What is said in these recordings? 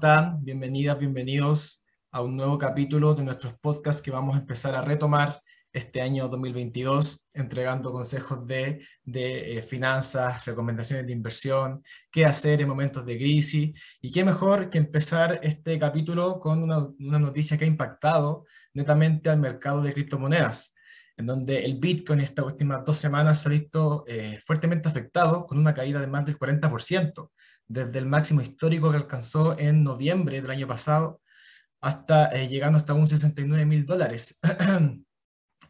están? Bienvenidas, bienvenidos a un nuevo capítulo de nuestros podcasts que vamos a empezar a retomar este año 2022, entregando consejos de, de eh, finanzas, recomendaciones de inversión, qué hacer en momentos de crisis y qué mejor que empezar este capítulo con una, una noticia que ha impactado netamente al mercado de criptomonedas en donde el Bitcoin estas últimas dos semanas se ha visto eh, fuertemente afectado con una caída de más del 40% desde el máximo histórico que alcanzó en noviembre del año pasado, hasta eh, llegando hasta un 69 mil dólares.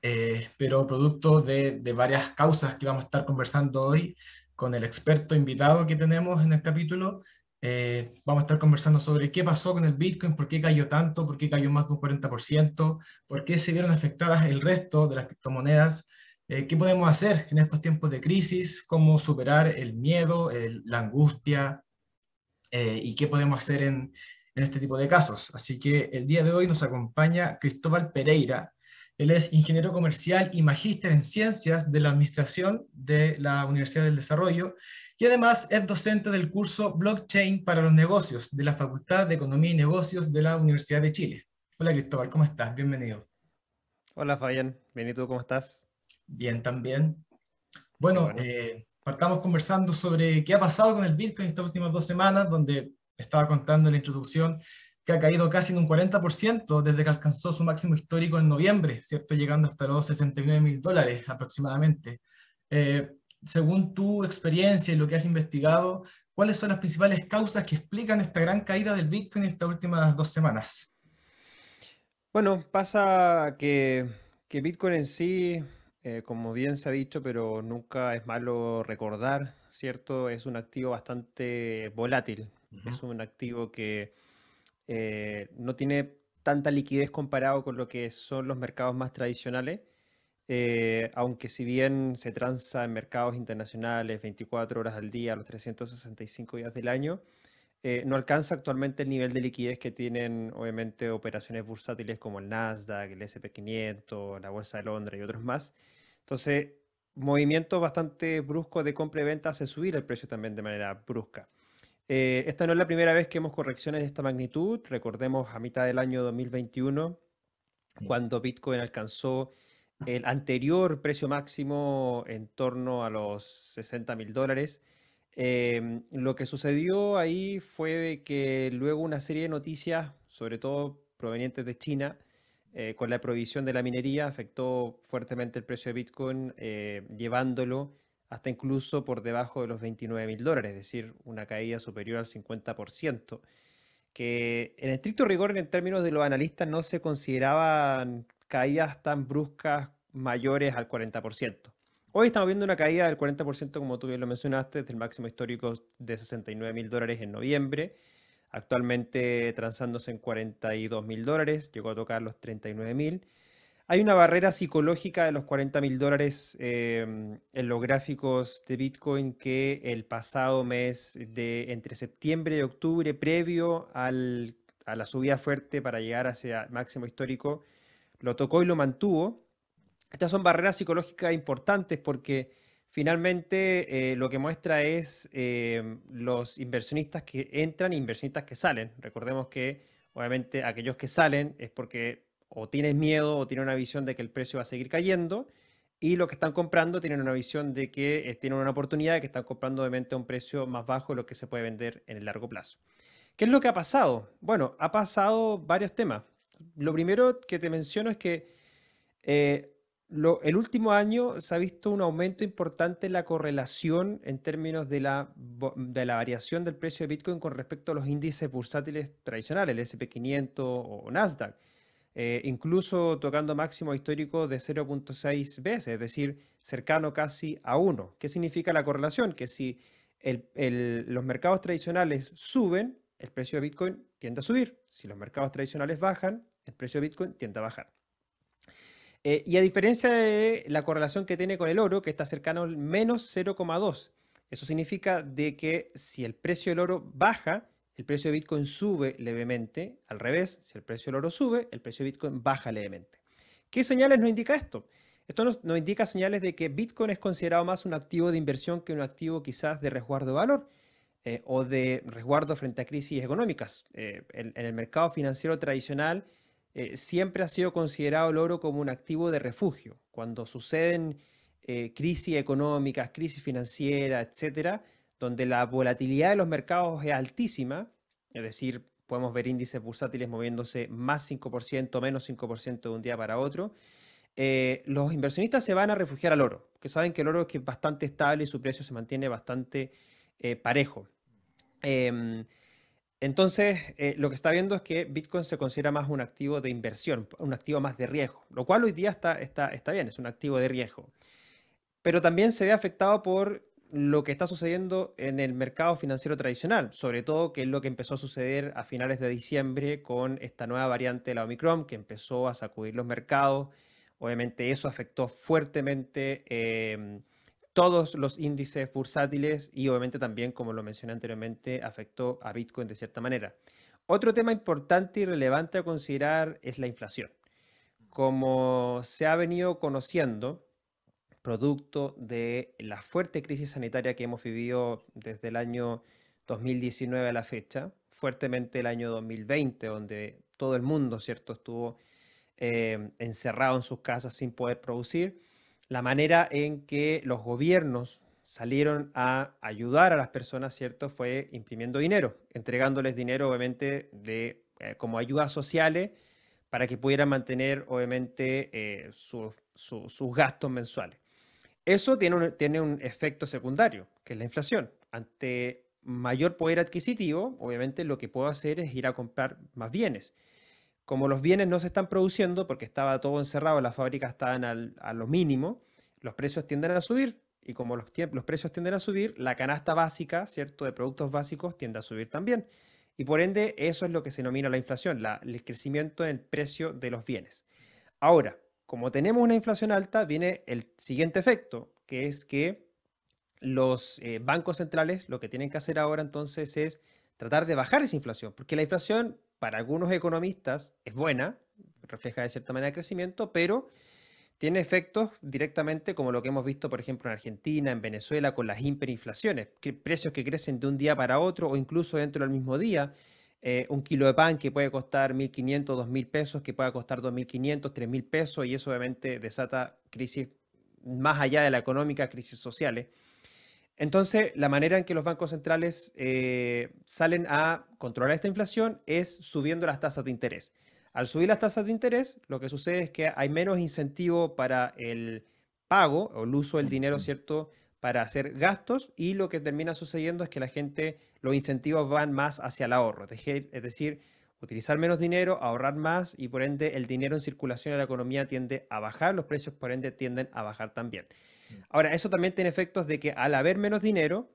Eh, pero producto de, varias causas que vamos a estar conversando hoy con el experto invitado que tenemos en el capítulo, eh, vamos a estar conversando sobre qué pasó con el Bitcoin, por qué cayó tanto, por qué cayó más de un 40%, por qué se vieron afectadas el resto de las criptomonedas, qué podemos hacer en estos tiempos de crisis, cómo superar el miedo, la angustia, eh, y qué podemos hacer en, este tipo de casos. Así que el día de hoy nos acompaña Cristóbal Pereira. Él es ingeniero comercial y magíster en ciencias de la administración de la Universidad del Desarrollo y además es docente del curso Blockchain para los Negocios de la Facultad de Economía y Negocios de la Universidad de Chile. Hola Cristóbal, ¿cómo estás? Bienvenido. Hola Fabián, bien y tú, ¿cómo estás? Bien, también. Bueno, Estamos conversando sobre qué ha pasado con el Bitcoin estas últimas dos semanas, donde estaba contando en la introducción que ha caído casi en un 40% desde que alcanzó su máximo histórico en noviembre, ¿cierto? Llegando hasta los 69 mil dólares aproximadamente. Eh, según tu experiencia y lo que has investigado, ¿cuáles son las principales causas que explican esta gran caída del Bitcoin estas últimas dos semanas? Bueno, pasa que, que Bitcoin en sí eh, como bien se ha dicho, pero nunca es malo recordar, ¿cierto? Es un activo bastante volátil, es un activo que eh, no tiene tanta liquidez comparado con lo que son los mercados más tradicionales, eh, aunque si bien se transa en mercados internacionales 24 horas al día, los 365 días del año, eh, no alcanza actualmente el nivel de liquidez que tienen obviamente operaciones bursátiles como el Nasdaq, el SP500, la Bolsa de Londres y otros más. Entonces, movimiento bastante brusco de compra y venta hace subir el precio también de manera brusca. Eh, esta no es la primera vez que hemos correcciones de esta magnitud. Recordemos a mitad del año 2021, cuando Bitcoin alcanzó el anterior precio máximo en torno a los 60 mil dólares. Em, lo que sucedió ahí fue de que luego una serie de noticias, sobre todo provenientes de China, eh, con la prohibición de la minería, afectó fuertemente el precio de Bitcoin, eh, llevándolo hasta incluso por debajo de los 29 mil dólares, es decir, una caída superior al 50%, que en estricto rigor en términos de los analistas no se consideraban caídas tan bruscas mayores al 40%. Hoy estamos viendo una caída del 40%, como tú bien lo mencionaste, desde el máximo histórico de 69 mil dólares en noviembre. Actualmente transándose en 42 mil dólares, llegó a tocar los 39 mil. Hay una barrera psicológica de los 40 mil dólares em, en los gráficos de Bitcoin que el pasado mes de entre septiembre y octubre, previo a la subida fuerte para llegar hacia el máximo histórico, lo tocó y lo mantuvo. Estas son barreras psicológicas importantes porque finalmente eh, lo que muestra es eh, los inversionistas que entran e inversionistas que salen. Recordemos que obviamente aquellos que salen es porque o tienen miedo o tienen una visión de que el precio va a seguir cayendo y los que están comprando tienen una visión de que eh, tienen una oportunidad de que están comprando obviamente a un precio más bajo de lo que se puede vender en el largo plazo. ¿Qué es lo que ha pasado? Bueno, ha pasado varios temas. Lo primero que te menciono es que el último año se ha visto un aumento importante en la correlación en términos de la, variación del precio de Bitcoin con respecto a los índices bursátiles tradicionales, el SP500 o Nasdaq, eh, incluso tocando máximo histórico de 0.6 veces, es decir, cercano casi a 1. ¿Qué significa la correlación? Que si los mercados tradicionales suben, el precio de Bitcoin tiende a subir. Si los mercados tradicionales bajan, el precio de Bitcoin tiende a bajar. Eh, y a diferencia de la correlación que tiene con el oro, que está cercano al menos 0,2, eso significa de que si el precio del oro baja, el precio de Bitcoin sube levemente, al revés, si el precio del oro sube, el precio de Bitcoin baja levemente. ¿Qué señales nos indica esto? Esto nos, indica señales de que Bitcoin es considerado más un activo de inversión que un activo quizás de resguardo de valor. Eh, o de resguardo frente a crisis económicas. Eh, en, el mercado financiero tradicional, eh, siempre ha sido considerado el oro como un activo de refugio. Cuando suceden eh, crisis económicas, crisis financieras, etcétera, donde la volatilidad de los mercados es altísima, es decir, podemos ver índices bursátiles moviéndose más 5%, menos 5% de un día para otro, eh, los inversionistas se van a refugiar al oro, que saben que el oro es bastante estable y su precio se mantiene bastante parejo. Em, entonces, eh, lo que está viendo es que Bitcoin se considera más un activo de inversión, un activo más de riesgo, lo cual hoy día está, está, está bien, es un activo de riesgo. Pero también se ve afectado por lo que está sucediendo en el mercado financiero tradicional, sobre todo que es lo que empezó a suceder a finales de diciembre con esta nueva variante de la Omicron que empezó a sacudir los mercados. Obviamente eso afectó fuertemente em, todos los índices bursátiles y obviamente también, como lo mencioné anteriormente, afectó a Bitcoin de cierta manera. Otro tema importante y relevante a considerar es la inflación. Como se ha venido conociendo, producto de la fuerte crisis sanitaria que hemos vivido desde el año 2019 a la fecha, fuertemente el año 2020, donde todo el mundo, ¿cierto?, estuvo eh, encerrado en sus casas sin poder producir la manera en que los gobiernos salieron a ayudar a las personas, ¿cierto? Fue imprimiendo dinero, entregándoles dinero, obviamente, de, eh, como ayudas sociales para que pudieran mantener, obviamente, eh, sus gastos mensuales. Eso tiene un, tiene un efecto secundario, que es la inflación. Ante mayor poder adquisitivo, obviamente lo que puedo hacer es ir a comprar más bienes como los bienes no se están produciendo porque estaba todo encerrado, las fábricas estaban a lo mínimo, los precios tienden a subir y como los, precios tienden a subir, la canasta básica, ¿cierto?, de productos básicos tiende a subir también. Y por ende, eso es lo que se denomina la inflación, el crecimiento del precio de los bienes. Ahora, como tenemos una inflación alta, viene el siguiente efecto, que es que los eh, bancos centrales lo que tienen que hacer ahora entonces es tratar de bajar esa inflación, porque la inflación para algunos economistas es buena, refleja de cierta manera el crecimiento, pero tiene efectos directamente como lo que hemos visto, por ejemplo, en Argentina, en Venezuela, con las hiperinflaciones, que precios que crecen de un día para otro o incluso dentro del mismo día. Eh, un kilo de pan que puede costar 1.500, 2.000 pesos, que pueda costar 2.500, 3.000 pesos, y eso obviamente desata crisis más allá de la económica, crisis sociales. Entonces, la manera en que los bancos centrales eh, salen a controlar esta inflación es subiendo las tasas de interés. Al subir las tasas de interés, lo que sucede es que hay menos incentivo para el pago o el uso del dinero, ¿cierto?, para hacer gastos y lo que termina sucediendo es que la gente, los incentivos van más hacia el ahorro, es decir, utilizar menos dinero, ahorrar más y por ende el dinero en circulación en la economía tiende a bajar, los precios por ende tienden a bajar también. Ahora, eso también tiene efectos de que al haber menos dinero,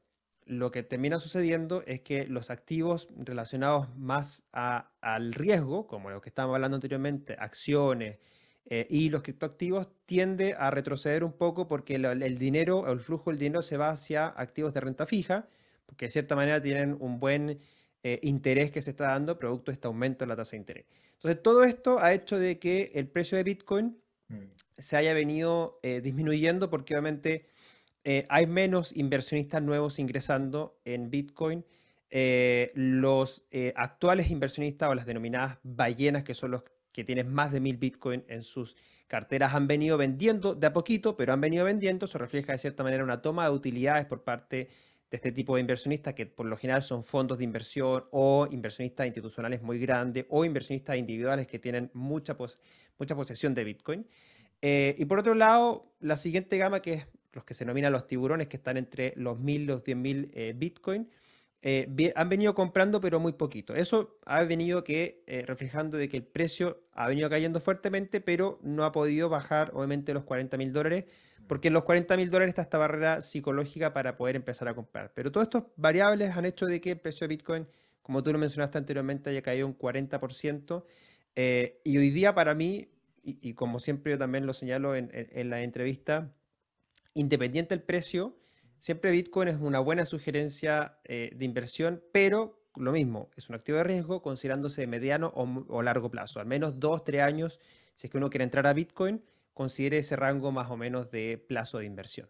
lo que termina sucediendo es que los activos relacionados más al riesgo, como lo que estábamos hablando anteriormente, acciones eh, y los criptoactivos, tiende a retroceder un poco porque el, dinero, el flujo del dinero se va hacia activos de renta fija, porque de cierta manera tienen un buen eh, interés que se está dando producto de este aumento de la tasa de interés. Entonces, todo esto ha hecho de que el precio de Bitcoin mm se haya venido eh, disminuyendo porque obviamente eh, hay menos inversionistas nuevos ingresando en Bitcoin. Eh, los actuales inversionistas o las denominadas ballenas, que son los que tienen más de mil Bitcoin en sus carteras, han venido vendiendo de a poquito, pero han venido vendiendo. Se refleja de cierta manera una toma de utilidades por parte de este tipo de inversionistas, que por lo general son fondos de inversión o inversionistas institucionales muy grandes o inversionistas individuales que tienen mucha posesión de Bitcoin. Eh, y por otro lado, la siguiente gama, que es los que se denominan los tiburones, que están entre los 1.000 y los 10.000 eh, Bitcoin, eh, han venido comprando, pero muy poquito. Eso ha venido que, eh, reflejando de que el precio ha venido cayendo fuertemente, pero no ha podido bajar, obviamente, los 40.000 dólares, porque en los 40.000 dólares está esta barrera psicológica para poder empezar a comprar. Pero todas estas variables han hecho de que el precio de Bitcoin, como tú lo mencionaste anteriormente, haya caído un 40%. y hoy día, para mí, y, como siempre yo también lo señalo en, la entrevista, independiente del precio, siempre Bitcoin es una buena sugerencia eh, de inversión, pero lo mismo, es un activo de riesgo considerándose de mediano o, largo plazo, al menos dos, tres años, si es que uno quiere entrar a Bitcoin, considere ese rango más o menos de plazo de inversión.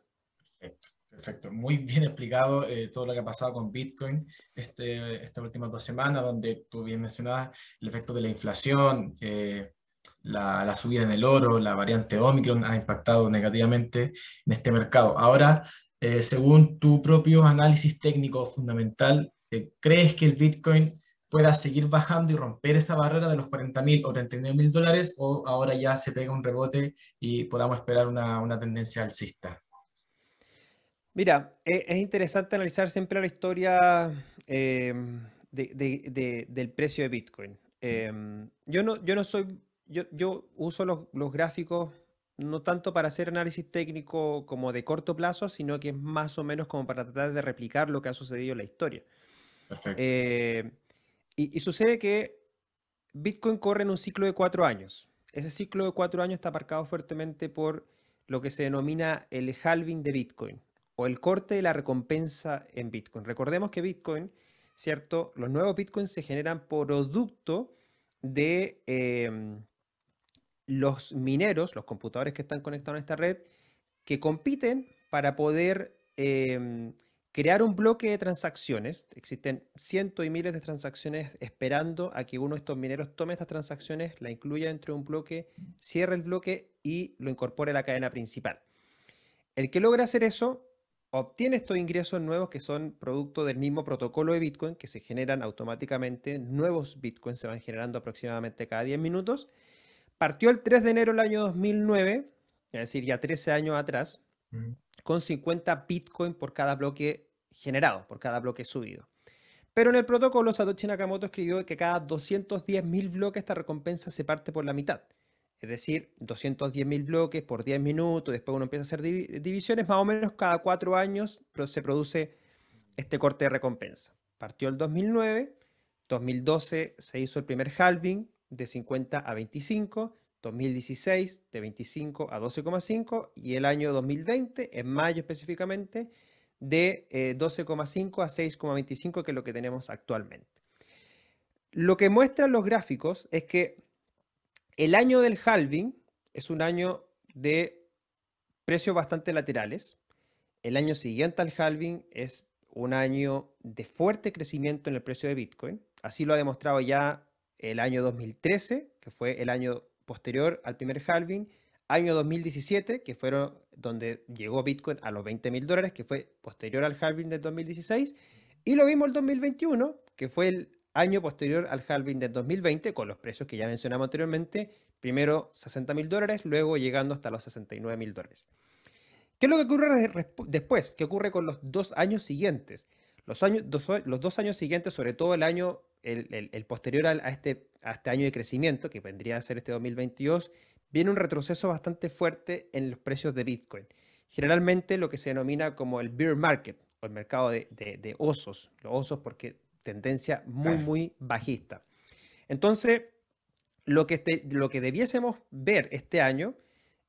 Perfecto, perfecto. muy bien explicado eh, todo lo que ha pasado con Bitcoin este, estas últimas dos semanas, donde tú bien mencionabas el efecto de la inflación, la, subida en el oro, la variante Omicron ha impactado negativamente en este mercado. Ahora, eh, según tu propio análisis técnico fundamental, eh, ¿crees que el Bitcoin pueda seguir bajando y romper esa barrera de los 40.000 o 39 mil dólares o ahora ya se pega un rebote y podamos esperar una, tendencia alcista? Mira, e, es interesante analizar siempre la historia eh, del precio de Bitcoin. Mm. Em, yo, no, yo no soy yo, uso los, gráficos no tanto para hacer análisis técnico como de corto plazo, sino que es más o menos como para tratar de replicar lo que ha sucedido en la historia. Perfecto. Eh, y, sucede que Bitcoin corre en un ciclo de cuatro años. Ese ciclo de cuatro años está aparcado fuertemente por lo que se denomina el halving de Bitcoin o el corte de la recompensa en Bitcoin. Recordemos que Bitcoin, ¿cierto? Los nuevos Bitcoins se generan producto de, em, los mineros, los computadores que están conectados a esta red, que compiten para poder em, crear un bloque de transacciones. Existen cientos y miles de transacciones esperando a que uno de estos mineros tome estas transacciones, la incluya dentro de un bloque, cierre el bloque y lo incorpore a la cadena principal. El que logra hacer eso obtiene estos ingresos nuevos que son producto del mismo protocolo de Bitcoin, que se generan automáticamente, nuevos Bitcoins se van generando aproximadamente cada 10 minutos partió el 3 de enero del año 2009, es decir, ya 13 años atrás, con 50 Bitcoin por cada bloque generado, por cada bloque subido. Pero en el protocolo, Satoshi Nakamoto escribió que cada 210.000 bloques esta recompensa se parte por la mitad. Es decir, 210.000 bloques por 10 minutos, después uno empieza a hacer divisiones, más o menos cada cuatro años se produce este corte de recompensa. Partió el 2009, 2012 se hizo el primer halving, de 50 a 25, 2016 de 25 a 12,5 y el año 2020, en mayo específicamente, de 12,5 eh, a 6,25, que es lo que tenemos actualmente. Lo que muestran los gráficos es que el año del halving es un año de precios bastante laterales. El año siguiente al halving es un año de fuerte crecimiento en el precio de Bitcoin. Así lo ha demostrado ya el año 2013, que fue el año posterior al primer halving, año 2017, que fueron donde llegó Bitcoin a los 20 mil dólares, que fue posterior al halving de 2016, y lo mismo el 2021, que fue el año posterior al halving de 2020, con los precios que ya mencionamos anteriormente, primero 60 mil dólares, luego llegando hasta los 69 mil dólares. ¿Qué es lo que ocurre después? ¿Qué ocurre con los dos años siguientes? Los, años, los dos años siguientes, sobre todo el año el, posterior a, este, a este año de crecimiento, que vendría a ser este 2022, viene un retroceso bastante fuerte en los precios de Bitcoin. Generalmente lo que se denomina como el bear market o el mercado de, osos, los osos porque tendencia muy, muy bajista. Entonces, lo que, lo que debiésemos ver este año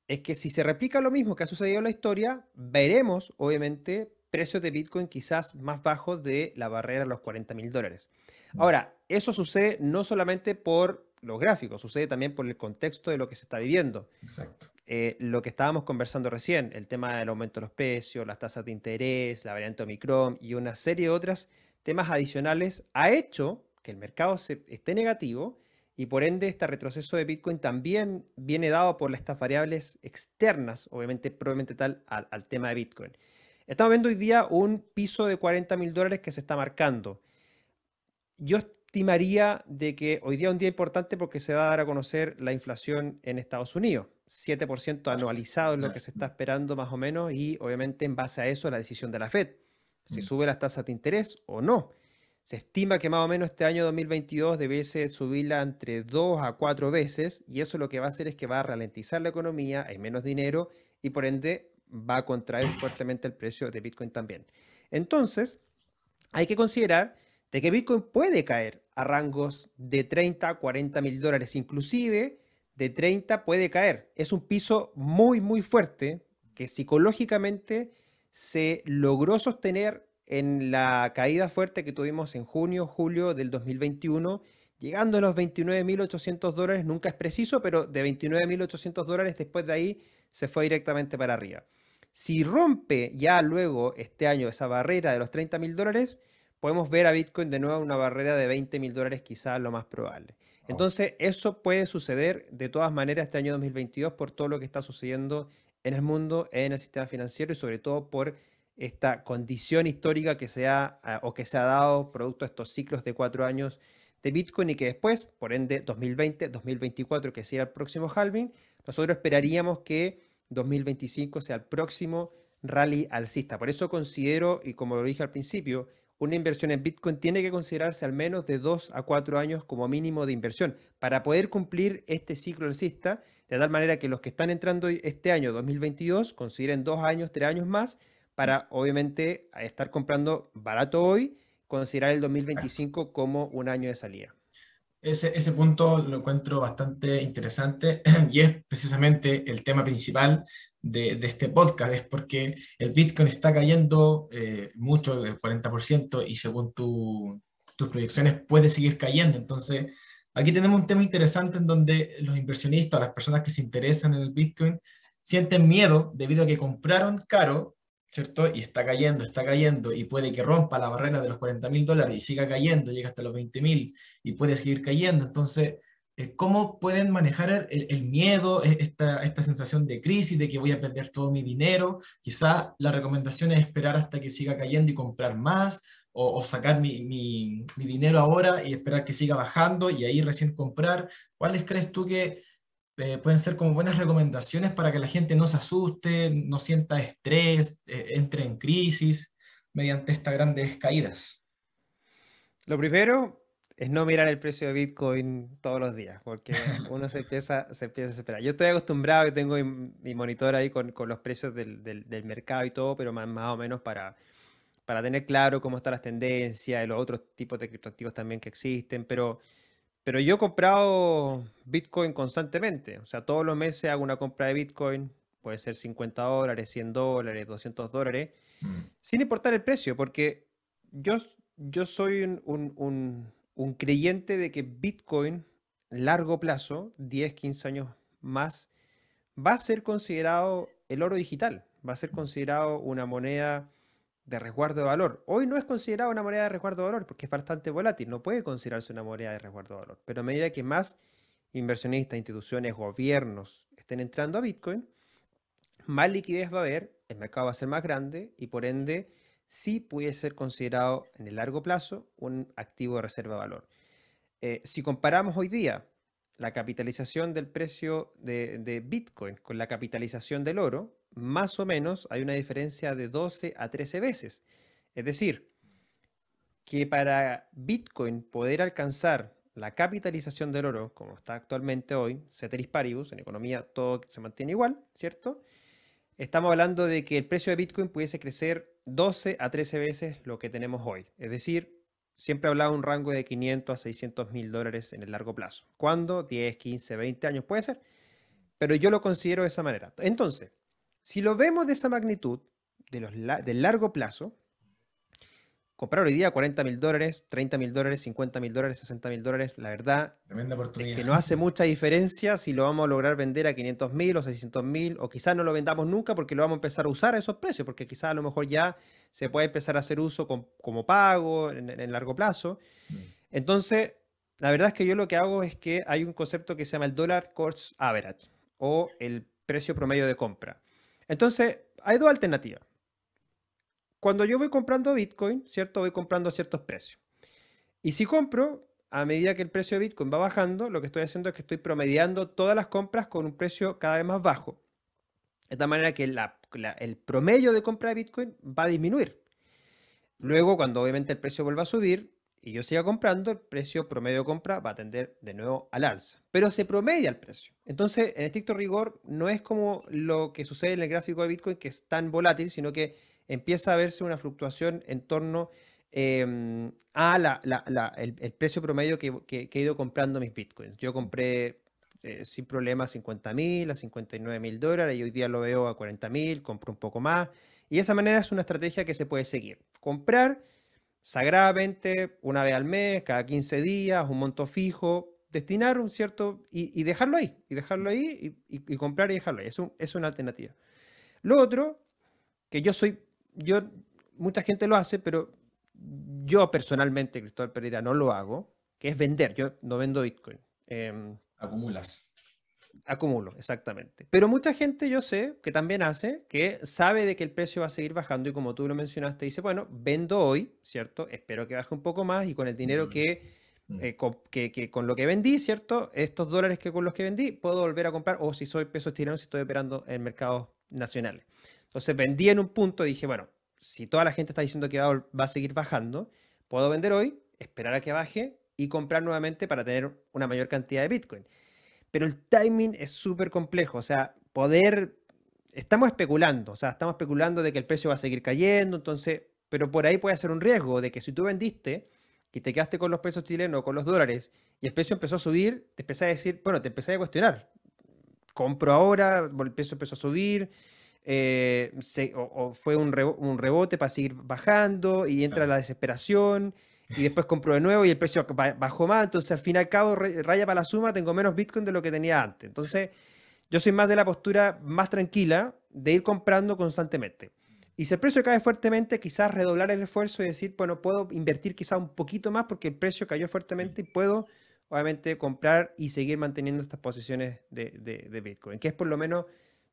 es que si se replica lo mismo que ha sucedido en la historia, veremos obviamente precios de Bitcoin quizás más bajos de la barrera de los 40 mil dólares. Mm. Ahora, eso sucede no solamente por los gráficos, sucede también por el contexto de lo que se está viviendo. Exacto. Eh, lo que estábamos conversando recién, el tema del aumento de los precios, las tasas de interés, la variante Omicron y una serie de otros temas adicionales, ha hecho que el mercado esté negativo y por ende este retroceso de Bitcoin también viene dado por estas variables externas, obviamente probablemente tal al tema de Bitcoin. Estamos viendo hoy día un piso de 40 mil dólares que se está marcando. Yo estimaría de que hoy día es un día importante porque se va a dar a conocer la inflación en Estados Unidos. 7% anualizado es lo que se está esperando más o menos y obviamente en base a eso la decisión de la Fed, si mm. sube las tasas de interés o no. Se estima que más o menos este año 2022 debiese subirla entre dos a cuatro veces y eso lo que va a hacer es que va a ralentizar la economía, hay menos dinero y por ende va a contraer fuertemente el precio de Bitcoin también. Entonces, hay que considerar de que Bitcoin puede caer a rangos de 30 a 40 mil dólares, inclusive de 30 puede caer. Es un piso muy, muy fuerte que psicológicamente se logró sostener en la caída fuerte que tuvimos en junio, julio del 2021, llegando a los 29.800 dólares, nunca es preciso, pero de 29.800 dólares después de ahí se fue directamente para arriba. Si rompe ya luego este año esa barrera de los 30 mil dólares, podemos ver a Bitcoin de nuevo una barrera de 20 mil dólares, quizás lo más probable. Entonces, eso puede suceder de todas maneras este año 2022 por todo lo que está sucediendo en el mundo, en el sistema financiero y sobre todo por esta condición histórica que se ha ah, o que se ha dado producto de estos ciclos de cuatro años de Bitcoin y que después, por ende, 2020, 2024, que sea el próximo halving, nosotros esperaríamos que 2025 sea el próximo rally alcista. Por eso considero, y como lo dije al principio, una inversión en Bitcoin tiene que considerarse al menos de dos a cuatro años como mínimo de inversión para poder cumplir este ciclo alcista, de tal manera que los que están entrando este año 2022 consideren dos años, tres años más para obviamente estar comprando barato hoy, considerar el 2025 como un año de salida. Ese, ese punto lo encuentro bastante interesante y es precisamente el tema principal de, este podcast es porque el Bitcoin está cayendo eh, mucho, el 40%, y según tus proyecciones puede seguir cayendo. Entonces, aquí tenemos un tema interesante en donde los inversionistas, las personas que se interesan en el Bitcoin, sienten miedo debido a que compraron caro ¿cierto? Y está cayendo, está cayendo, y puede que rompa la barrera de los 40 mil dólares y siga cayendo, llega hasta los 20 mil y puede seguir cayendo. Entonces, eh, ¿cómo pueden manejar el, miedo, e, esta, esta, sensación de crisis, de que voy a perder todo mi dinero? Quizá la recomendación es esperar hasta que siga cayendo y comprar más. O, sacar mi, mi dinero ahora y esperar que siga bajando y ahí recién comprar. ¿Cuáles crees tú que eh, pueden ser como buenas recomendaciones para que la gente no se asuste, no sienta estrés, eh, entre en crisis mediante estas grandes caídas? Lo primero es no mirar el precio de Bitcoin todos los días, porque uno se empieza, se empieza a esperar. Yo estoy acostumbrado, y tengo mi, monitor ahí con, los precios del, mercado y todo, pero más, o menos para, para tener claro cómo están las tendencias y los otros tipos de criptoactivos también que existen, pero pero yo he comprado Bitcoin constantemente. O sea, todos los meses hago una compra de Bitcoin. Puede ser 50 dólares, 100 dólares, 200 dólares. Mm. Sin importar el precio, porque yo, yo soy un, un, creyente de que Bitcoin, largo plazo, 10, 15 años más, va a ser considerado el oro digital. Va a ser mm. considerado una moneda de resguardo de valor. Hoy no es considerado una moneda de resguardo de valor porque es bastante volátil, no puede considerarse una moneda de resguardo de valor. Pero a medida que más inversionistas, instituciones, gobiernos estén entrando a Bitcoin, más liquidez va a haber, el mercado va a ser más grande y por ende sí puede ser considerado en el largo plazo un activo de reserva de valor. Eh, si comparamos hoy día la capitalización del precio de, Bitcoin con la capitalización del oro, más o menos hay una diferencia de 12 a 13 veces. Es decir, que para Bitcoin poder alcanzar la capitalización del oro, como está actualmente hoy, ceteris paribus, en economía todo se mantiene igual, ¿cierto? Estamos hablando de que el precio de Bitcoin pudiese crecer 12 a 13 veces lo que tenemos hoy. Es decir, siempre hablaba un rango de 500 a 600 mil dólares en el largo plazo. ¿Cuándo? 10, 15, 20 años puede ser, pero yo lo considero de esa manera. Entonces, si lo vemos de esa magnitud, de los del largo plazo, comprar hoy día 40 mil dólares, 30 mil dólares, 50 mil dólares, 60 mil dólares, la verdad es que no hace mucha diferencia si lo vamos a lograr vender a 500 mil o 600 mil, o quizás no lo vendamos nunca porque lo vamos a empezar a usar a esos precios, porque quizás a lo mejor ya se puede empezar a hacer uso como pago en, largo plazo. Mm. Entonces, la verdad es que yo lo que hago es que hay un concepto que se llama el dólar cost average o el precio promedio de compra. Entonces, hay dos alternativas cuando yo voy comprando Bitcoin, ¿cierto? Voy comprando a ciertos precios. Y si compro, a medida que el precio de Bitcoin va bajando, lo que estoy haciendo es que estoy promediando todas las compras con un precio cada vez más bajo. De tal manera que el promedio de compra de Bitcoin va a disminuir. Luego, cuando obviamente el precio vuelva a subir y yo siga comprando, el precio promedio de compra va a tender de nuevo al alza. Pero se promedia el precio. Entonces, en estricto rigor, no es como lo que sucede en el gráfico de Bitcoin, que es tan volátil, sino que empieza a verse una fluctuación en torno eh, a el, precio promedio que, he ido comprando mis bitcoins. Yo compré eh, sin problema 50 mil a 59 mil dólares y hoy día lo veo a 40.000. mil, compro un poco más. Y esa manera es una estrategia que se puede seguir. Comprar sagradamente una vez al mes, cada 15 días, un monto fijo, destinar un cierto y, dejarlo ahí, y dejarlo ahí, y, comprar y dejarlo ahí. es, una alternativa. Lo otro, que yo soy yo, mucha gente lo hace, pero yo personalmente, Cristóbal Pereira, no lo hago, que es vender. Yo no vendo Bitcoin. Em, Acumulas. Acumulo, exactamente. Pero mucha gente yo sé que también hace, que sabe de que el precio va a seguir bajando y como tú lo mencionaste, dice, bueno, vendo hoy, ¿cierto? Espero que baje un poco más y con el dinero mm. que, mm. eh, con, que, con lo que vendí, ¿cierto? Estos dólares que con los que vendí puedo volver a comprar o si soy peso tirano si estoy operando en mercados nacionales. Entonces vendí en un punto, y dije, bueno, si toda la gente está diciendo que va, va a seguir bajando, puedo vender hoy, esperar a que baje y comprar nuevamente para tener una mayor cantidad de Bitcoin. Pero el timing es súper complejo, o sea, poder, estamos especulando, o sea, estamos especulando de que el precio va a seguir cayendo, entonces, pero por ahí puede ser un riesgo de que si tú vendiste y te quedaste con los pesos chilenos, o con los dólares, y el precio empezó a subir, te empecé a decir, bueno, te empecé a cuestionar, compro ahora, el precio empezó a subir, eh, o, fue un, rebote para seguir bajando y entra la desesperación y después compro de nuevo y el precio bajó más, entonces al fin y al cabo raya para la suma, tengo menos Bitcoin de lo que tenía antes. Entonces yo soy más de la postura más tranquila de ir comprando constantemente. Y si el precio cae fuertemente, quizás redoblar el esfuerzo y decir, bueno, puedo invertir quizás un poquito más porque el precio cayó fuertemente y puedo, obviamente, comprar y seguir manteniendo estas posiciones de Bitcoin, que es por lo menos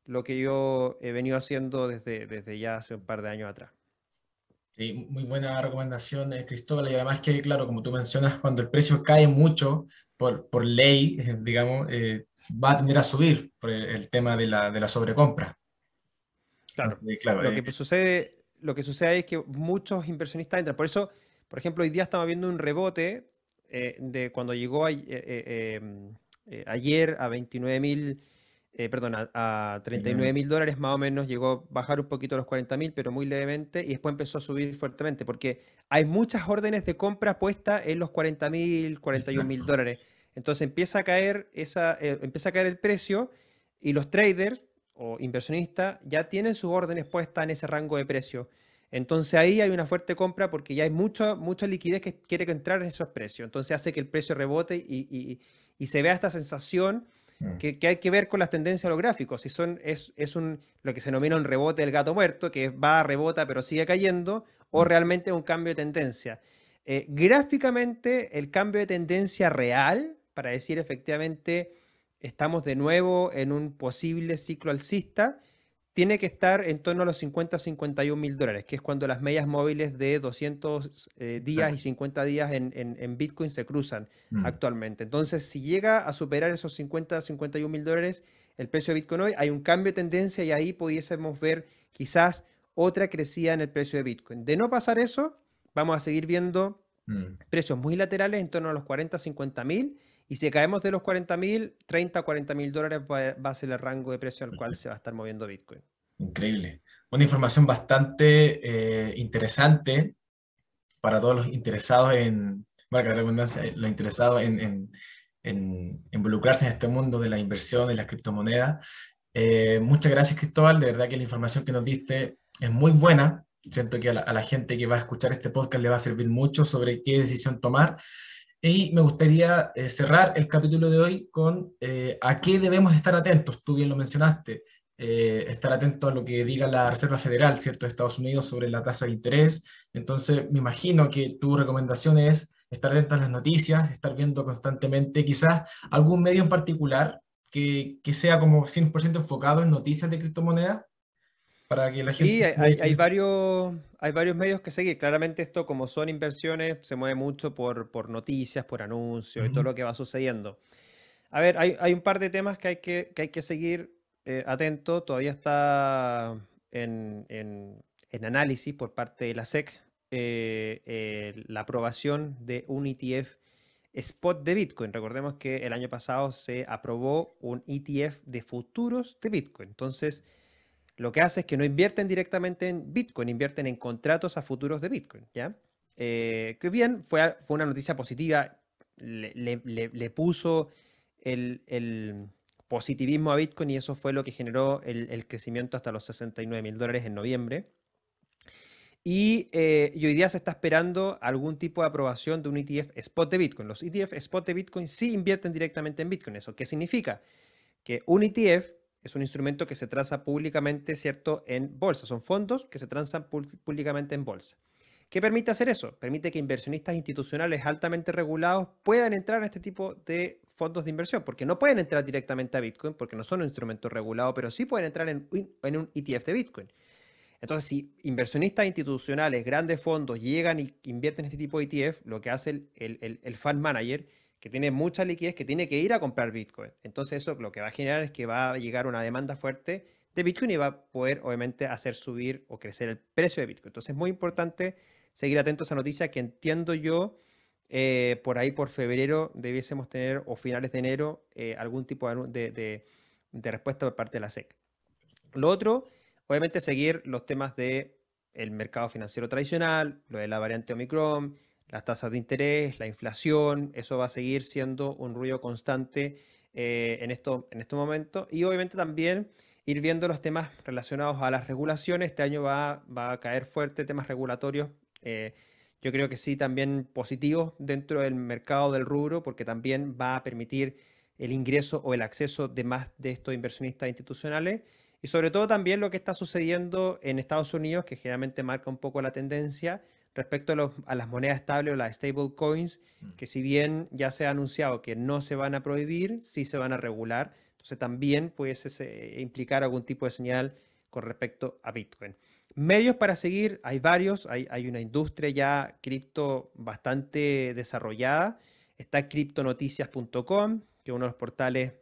lo que yo he venido haciendo desde, desde ya hace un par de años atrás. Sí, muy buena recomendación, Cristóbal. Y además que, claro, como tú mencionas, cuando el precio cae mucho por, ley, digamos, eh, va a tener a subir por el, tema de la, sobrecompra. Claro, eh, claro lo, eh, que sucede, lo que sucede es que muchos inversionistas entran. Por eso, por ejemplo, hoy día estamos viendo un rebote de cuando llegó ayer a 29 mil eh, perdón, a, 39 mil dólares más o menos, llegó a bajar un poquito los 40 mil, pero muy levemente, y después empezó a subir fuertemente, porque hay muchas órdenes de compra puestas en los 40 mil, 41 mil dólares. Entonces empieza a caer esa, eh, empieza a caer el precio y los traders o inversionistas ya tienen sus órdenes puestas en ese rango de precio. Entonces ahí hay una fuerte compra porque ya hay mucha, mucha liquidez que quiere entrar en esos precios. Entonces hace que el precio rebote y se vea esta sensación Mm. que, hay que ver con las tendencias a los gráficos. Si son, es, un, lo que se denomina un rebote del gato muerto, que va, rebota, pero sigue cayendo, o mm. realmente un cambio de tendencia. Eh, gráficamente, el cambio de tendencia real, para decir efectivamente, estamos de nuevo en un posible ciclo alcista, tiene que estar en torno a los 50 51 mil dólares, que es cuando las medias móviles de 200 eh, días y 50 días en, Bitcoin se cruzan mm. actualmente. Entonces, si llega a superar esos 50 51 mil dólares el precio de Bitcoin hoy, hay un cambio de tendencia y ahí pudiésemos ver quizás otra crecida en el precio de Bitcoin. De no pasar eso, vamos a seguir viendo mm. precios muy laterales en torno a los 40 50 mil y si caemos de los 40.000, 30 a 40.000 dólares va a ser el rango de precio al cual se va a estar moviendo Bitcoin. Increíble. Una información bastante eh, interesante para todos los interesados en, marca de eh, los interesados en, involucrarse en este mundo de la inversión en las criptomonedas. Eh, muchas gracias, Cristóbal. De verdad que la información que nos diste es muy buena. Siento que a la gente que va a escuchar este podcast le va a servir mucho sobre qué decisión tomar y me gustaría eh, cerrar el capítulo de hoy con eh, a qué debemos estar atentos. Tú bien lo mencionaste, eh, estar atento a lo que diga la Reserva Federal, ¿cierto?, de Estados Unidos sobre la tasa de interés. Entonces, me imagino que tu recomendación es estar atento a las noticias, estar viendo constantemente quizás algún medio en particular que, que sea como 100% enfocado en noticias de criptomonedas. Sí, hay, varios, hay varios medios que seguir. Claramente esto, como son inversiones, se mueve mucho por, por noticias, por anuncios y todo lo que va sucediendo. A ver, hay, un par de temas que hay que, hay que seguir eh, atento. Todavía está en, análisis por parte de la SEC eh, eh, la aprobación de un ETF spot de Bitcoin. Recordemos que el año pasado se aprobó un ETF de futuros de Bitcoin. Entonces, lo que hace es que no invierten directamente en Bitcoin, invierten en contratos a futuros de Bitcoin, ¿ya? Eh, que bien, fue, fue, una noticia positiva, le, puso el, positivismo a Bitcoin y eso fue lo que generó el, crecimiento hasta los 69 mil dólares en noviembre. Eh, y, hoy día se está esperando algún tipo de aprobación de un ETF spot de Bitcoin. Los ETF spot de Bitcoin sí invierten directamente en Bitcoin. ¿Eso qué significa? Que un ETF es un instrumento que se traza públicamente, ¿cierto?, en bolsa. Son fondos que se transan públicamente en bolsa. ¿Qué permite hacer eso? Permite que inversionistas institucionales altamente regulados puedan entrar a este tipo de fondos de inversión, porque no pueden entrar directamente a Bitcoin, porque no son un instrumento regulado, pero sí pueden entrar en, un ETF e de Bitcoin. Entonces, si inversionistas institucionales, grandes fondos, llegan y invierten en este tipo de ETF, lo que hace el fund manager que tiene mucha liquidez, que tiene que ir a comprar Bitcoin. Entonces eso lo que va a generar es que va a llegar una demanda fuerte de Bitcoin y va a poder obviamente hacer subir o crecer el precio de Bitcoin. Entonces es muy importante seguir atento a esa noticia que entiendo yo eh, por ahí por febrero debiésemos tener o finales de enero eh, algún tipo de, de, respuesta por parte de la SEC. Lo otro, obviamente seguir los temas de mercado financiero tradicional, lo de la variante Omicron, las tasas de interés, la inflación, eso va a seguir siendo un ruido constante eh, en, esto, en este momento. Y obviamente también ir viendo los temas relacionados a las regulaciones. Este año va, a caer fuerte temas regulatorios. Eh, yo creo que sí, también positivos dentro del mercado del rubro, porque también va a permitir el ingreso o el acceso de más de estos inversionistas institucionales. Y sobre todo también lo que está sucediendo en Estados Unidos, que generalmente marca un poco la tendencia, respecto a, las monedas estables o las stablecoins, mm. que si bien ya se ha anunciado que no se van a prohibir, sí se van a regular. Entonces también puede eh, implicar algún tipo de señal con respecto a Bitcoin. Medios para seguir, hay varios, hay, una industria ya cripto bastante desarrollada. Está criptonoticias.com, que es uno de los portales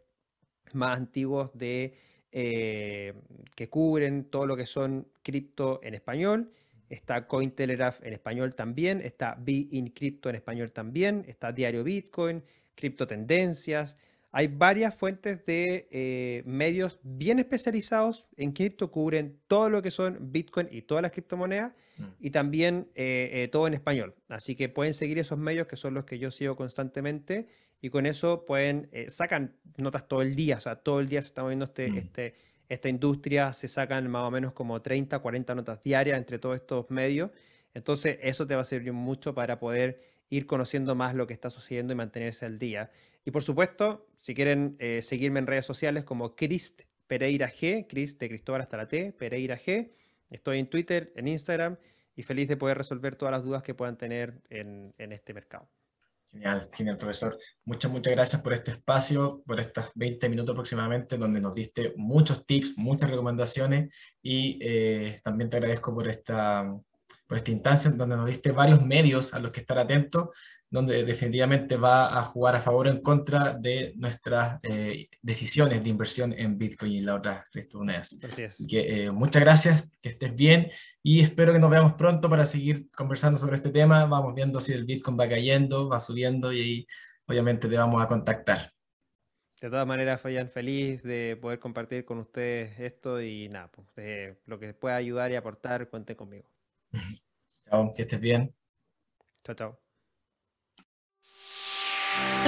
más antiguos de, eh, que cubren todo lo que son cripto en español está Cointelegraph en español también, está Be in Crypto en español también, está Diario Bitcoin, Crypto Tendencias. Hay varias fuentes de eh, medios bien especializados en cripto, cubren todo lo que son Bitcoin y todas las criptomonedas mm. y también eh, eh, todo en español. Así que pueden seguir esos medios que son los que yo sigo constantemente y con eso pueden, sacan notas todo el día, o sea, todo el día se está moviendo este, mm. este esta industria se sacan más o menos como 30, 40 notas diarias entre todos estos medios. Entonces, eso te va a servir mucho para poder ir conociendo más lo que está sucediendo y mantenerse al día. Y por supuesto, si quieren eh, seguirme en redes sociales como Crist Pereira G, Crist de Cristóbal hasta la T, Pereira G. Estoy en Twitter, en Instagram y feliz de poder resolver todas las dudas que puedan tener en este mercado. Genial, genial, profesor. Muchas, muchas gracias por este espacio, por estas 20 minutos aproximadamente, donde nos diste muchos tips, muchas recomendaciones y eh, también te agradezco por esta por esta instancia, en donde nos diste varios medios a los que estar atentos, donde definitivamente va a jugar a favor o en contra de nuestras eh, decisiones de inversión en Bitcoin y la otras criptomonedas. Así que, eh, muchas gracias, que estés bien y espero que nos veamos pronto para seguir conversando sobre este tema. Vamos viendo si el Bitcoin va cayendo, va subiendo y ahí obviamente te vamos a contactar. De todas maneras, Fayán, feliz de poder compartir con ustedes esto y nada, pues, de lo que pueda ayudar y aportar, cuente conmigo. Chao, que estés bien. Chao, chao.